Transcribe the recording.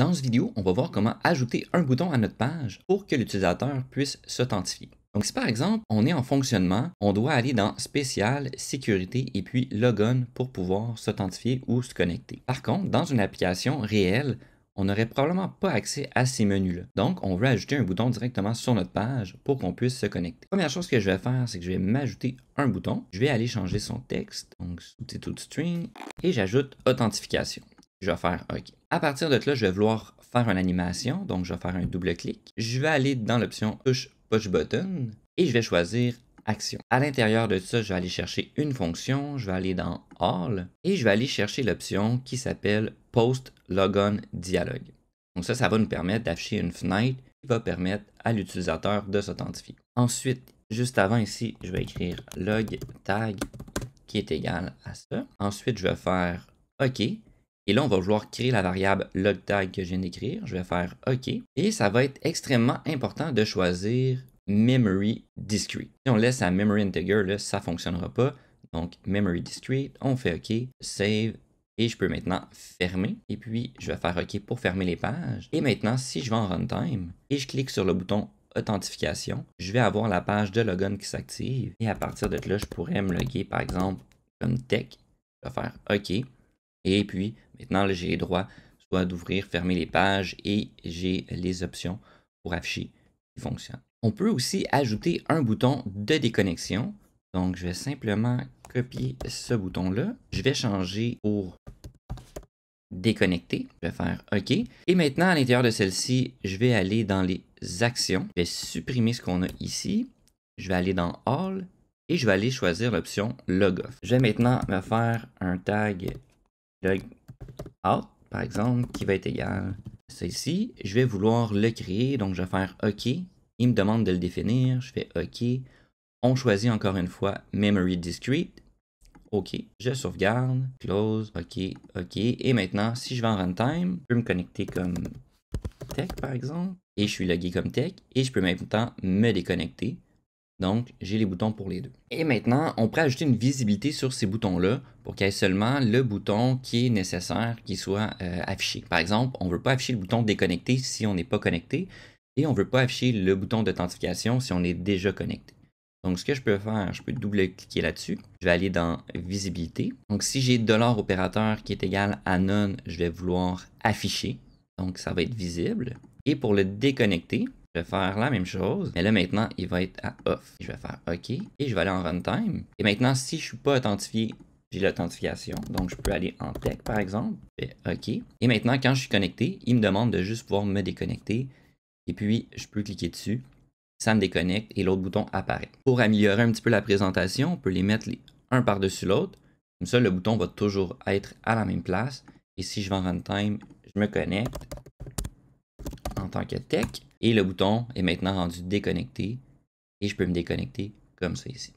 Dans cette vidéo, on va voir comment ajouter un bouton à notre page pour que l'utilisateur puisse s'authentifier. Donc si par exemple, on est en fonctionnement, on doit aller dans Spécial, Sécurité et puis Logon pour pouvoir s'authentifier ou se connecter. Par contre, dans une application réelle, on n'aurait probablement pas accès à ces menus-là. Donc, on veut ajouter un bouton directement sur notre page pour qu'on puisse se connecter. première chose que je vais faire, c'est que je vais m'ajouter un bouton. Je vais aller changer son texte, donc sous tout string, et j'ajoute authentification. Je vais faire OK. À partir de là, je vais vouloir faire une animation, donc je vais faire un double clic. Je vais aller dans l'option Push Push Button et je vais choisir Action. À l'intérieur de ça, je vais aller chercher une fonction, je vais aller dans All et je vais aller chercher l'option qui s'appelle Post Logon Dialogue. Donc ça, ça va nous permettre d'afficher une fenêtre qui va permettre à l'utilisateur de s'authentifier. Ensuite, juste avant ici, je vais écrire log tag qui est égal à ça. Ensuite, je vais faire OK et là, on va vouloir créer la variable tag que je viens d'écrire. Je vais faire OK. Et ça va être extrêmement important de choisir memory discrete. Si on laisse à memory integer, ça ne fonctionnera pas. Donc, memory discrete, on fait OK, save, et je peux maintenant fermer. Et puis, je vais faire OK pour fermer les pages. Et maintenant, si je vais en runtime et je clique sur le bouton authentification, je vais avoir la page de login qui s'active. Et à partir de là, je pourrais me loguer, par exemple, comme tech. Je vais faire OK. Et puis, maintenant, j'ai droit soit d'ouvrir, fermer les pages et j'ai les options pour afficher qui fonctionne. On peut aussi ajouter un bouton de déconnexion. Donc, je vais simplement copier ce bouton-là. Je vais changer pour déconnecter. Je vais faire OK. Et maintenant, à l'intérieur de celle-ci, je vais aller dans les actions. Je vais supprimer ce qu'on a ici. Je vais aller dans All et je vais aller choisir l'option Log Off. Je vais maintenant me faire un tag log out, par exemple, qui va être égal à ça ici. Je vais vouloir le créer, donc je vais faire OK. Il me demande de le définir, je fais OK. On choisit encore une fois Memory Discrete. OK, je sauvegarde, close, OK, OK. Et maintenant, si je vais en runtime, je peux me connecter comme tech, par exemple, et je suis logué comme tech, et je peux même temps me déconnecter. Donc, j'ai les boutons pour les deux. Et maintenant, on pourrait ajouter une visibilité sur ces boutons-là pour qu'il y ait seulement le bouton qui est nécessaire qui soit euh, affiché. Par exemple, on ne veut pas afficher le bouton déconnecter si on n'est pas connecté et on ne veut pas afficher le bouton d'authentification si on est déjà connecté. Donc, ce que je peux faire, je peux double-cliquer là-dessus. Je vais aller dans Visibilité. Donc, si j'ai opérateur qui est égal à None, je vais vouloir afficher. Donc, ça va être visible. Et pour le déconnecter, je vais faire la même chose, mais là maintenant, il va être à off. Je vais faire OK et je vais aller en runtime. Et maintenant, si je ne suis pas authentifié, j'ai l'authentification. Donc, je peux aller en tech, par exemple. Je fais OK. Et maintenant, quand je suis connecté, il me demande de juste pouvoir me déconnecter. Et puis, je peux cliquer dessus. Ça me déconnecte et l'autre bouton apparaît. Pour améliorer un petit peu la présentation, on peut les mettre un par-dessus l'autre. Comme ça, le bouton va toujours être à la même place. Et si je vais en runtime, je me connecte en tant que tech. Et le bouton est maintenant rendu déconnecté. Et je peux me déconnecter comme ça ici.